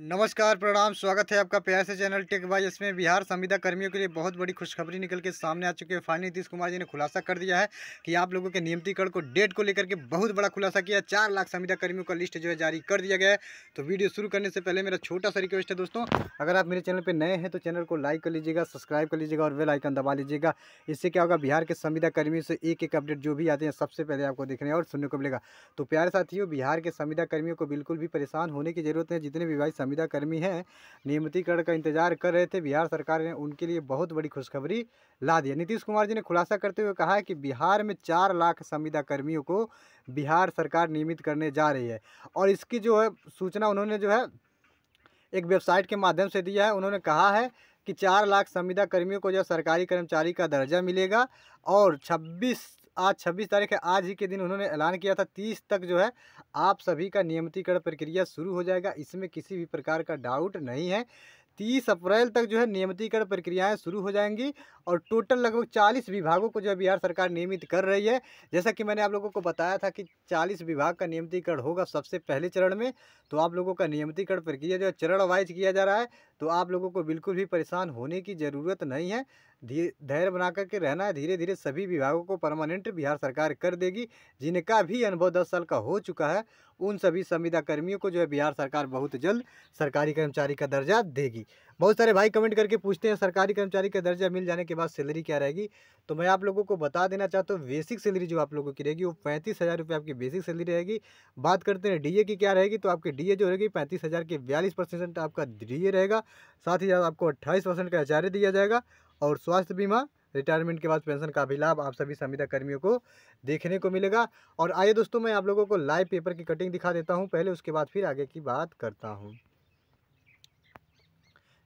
नमस्कार प्रणाम स्वागत है आपका प्यार से चैनल टेक बाई इसमें बिहार संविदा कर्मियों के लिए बहुत बड़ी खुशखबरी निकल के सामने आ चुकी है फाइनली नीतीश कुमार जी ने खुलासा कर दिया है कि आप लोगों के नियमितीकरण को डेट को लेकर के बहुत बड़ा खुलासा किया चार लाख संविदा कर्मियों का लिस्ट जो है जारी कर दिया गया है तो वीडियो शुरू करने से पहले मेरा छोटा सा रिक्वेस्ट है दोस्तों अगर आप मेरे चैनल पर नए हैं तो चैनल को लाइक कर लीजिएगा सब्सक्राइब कर लीजिएगा और वेल आइकन दबा लीजिएगा इससे क्या होगा बिहार के संविदा कर्मियों से एक एक अपडेट जो भी आते हैं सबसे पहले आपको देखने और सुनने को मिलेगा तो प्यारे साथियों बिहार के संविदा कर्मियों को बिल्कुल भी परेशान होने की जरूरत है जितने भी संविदा कर्मी हैं नियमितीकरण का इंतजार कर रहे थे बिहार सरकार ने उनके लिए बहुत बड़ी खुशखबरी ला दी नीतीश कुमार जी ने खुलासा करते हुए कहा है कि बिहार में चार लाख संविदा कर्मियों को बिहार सरकार नियमित करने जा रही है और इसकी जो है सूचना उन्होंने जो है एक वेबसाइट के माध्यम से दिया है उन्होंने कहा है कि चार लाख संविदा कर्मियों को जो सरकारी कर्मचारी का दर्जा मिलेगा और छब्बीस आज 26 तारीख है आज ही के दिन उन्होंने ऐलान किया था 30 तक जो है आप सभी का नियमितीकरण प्रक्रिया शुरू हो जाएगा इसमें किसी भी प्रकार का डाउट नहीं है तीस अप्रैल तक जो है नियमितीकरण प्रक्रियाएं शुरू हो जाएंगी और टोटल लगभग चालीस विभागों को जो है बिहार सरकार नियमित कर रही है जैसा कि मैंने आप लोगों को बताया था कि चालीस विभाग का नियमितीकरण होगा सबसे पहले चरण में तो आप लोगों का नियमितीकरण प्रक्रिया जो है चरण वाइज किया जा रहा है तो आप लोगों को बिल्कुल भी परेशान होने की ज़रूरत नहीं है धैर्य बना करके रहना है धीरे धीरे सभी विभागों को परमानेंट बिहार सरकार कर देगी जिनका भी अनुभव दस साल का हो चुका है उन सभी संविदा कर्मियों को जो है बिहार सरकार बहुत जल्द सरकारी कर्मचारी का दर्जा देगी बहुत सारे भाई कमेंट करके पूछते हैं सरकारी कर्मचारी का दर्जा मिल जाने के बाद सैलरी क्या रहेगी तो मैं आप लोगों को बता देना चाहता हूँ बेसिक सैलरी जो आप लोगों की रहेगी वो पैंतीस हज़ार रुपये आपकी बेसिक सैलरी रहेगी बात करते हैं डी की क्या रहेगी तो आपकी डी जो रहेगी पैंतीस हज़ार के बयालीस परसेंट आपका डी रहेगा साथ ही साथ आपको अट्ठाईस परसेंट का एच दिया जाएगा और स्वास्थ्य बीमा रिटायरमेंट के बाद पेंशन का भी लाभ आप सभी संविदा कर्मियों को देखने को मिलेगा और आइए दोस्तों मैं आप लोगों को लाइव पेपर की कटिंग दिखा देता हूँ पहले उसके बाद फिर आगे की बात करता हूँ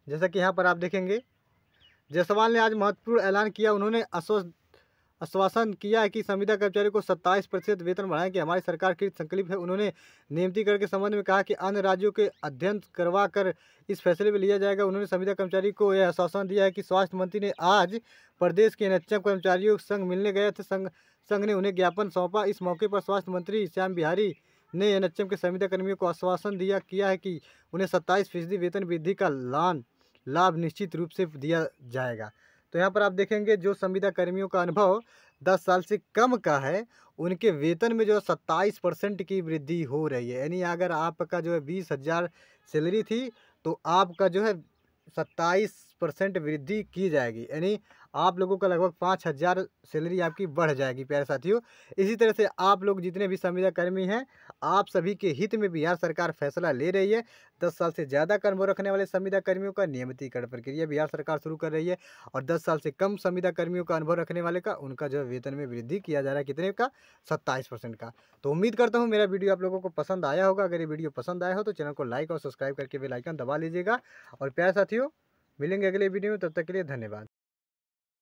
जैसा कि यहाँ पर आप देखेंगे जयसवाल ने आज महत्वपूर्ण ऐलान किया उन्होंने अस्वस्थ आश्वासन किया है कि संविदा कर्मचारियों को सत्ताईस प्रतिशत वेतन बढ़ाएं कि हमारी सरकार कृत संकल्प है उन्होंने नियमितीकरण के संबंध में कहा कि अन्य राज्यों के अध्ययन करवा कर इस फैसले में लिया जाएगा उन्होंने संविदा कर्मचारी को यह आश्वासन दिया है कि स्वास्थ्य मंत्री ने आज प्रदेश के एनएचएम कर्मचारियों संघ मिलने गए थे संघ संघ ने उन्हें ज्ञापन सौंपा इस मौके पर स्वास्थ्य मंत्री श्याम बिहारी ने एनएचएम के संविदा कर्मियों को आश्वासन दिया किया है कि उन्हें सत्ताईस फीसदी वेतन वृद्धि का लान लाभ निश्चित रूप से दिया जाएगा तो यहाँ पर आप देखेंगे जो संविदा कर्मियों का अनुभव दस साल से कम का है उनके वेतन में जो है सत्ताईस परसेंट की वृद्धि हो रही है यानी अगर आपका जो है बीस हज़ार सैलरी थी तो आपका जो है सत्ताईस परसेंट वृद्धि की जाएगी यानी आप लोगों का लगभग पाँच हज़ार सैलरी आपकी बढ़ जाएगी प्यारे साथियों इसी तरह से आप लोग जितने भी संविदा कर्मी हैं आप सभी के हित में बिहार सरकार फैसला ले रही है दस साल से ज़्यादा कर्म रखने वाले संविदा कर्मियों का नियमितीकरण प्रक्रिया बिहार सरकार शुरू कर रही है और दस साल से कम संविदा कर्मियों का अनुभव रखने वाले का उनका जो वेतन में वृद्धि किया जा रहा है कितने का सत्ताईस परसेंट का तो उम्मीद करता हूँ मेरा वीडियो आप लोगों को पसंद आया होगा अगर ये वीडियो पसंद आया हो तो चैनल को लाइक और सब्सक्राइब करके बेलाइकन दबा लीजिएगा और प्यार साथियों मिलेंगे अगले वीडियो में तब तक के लिए धन्यवाद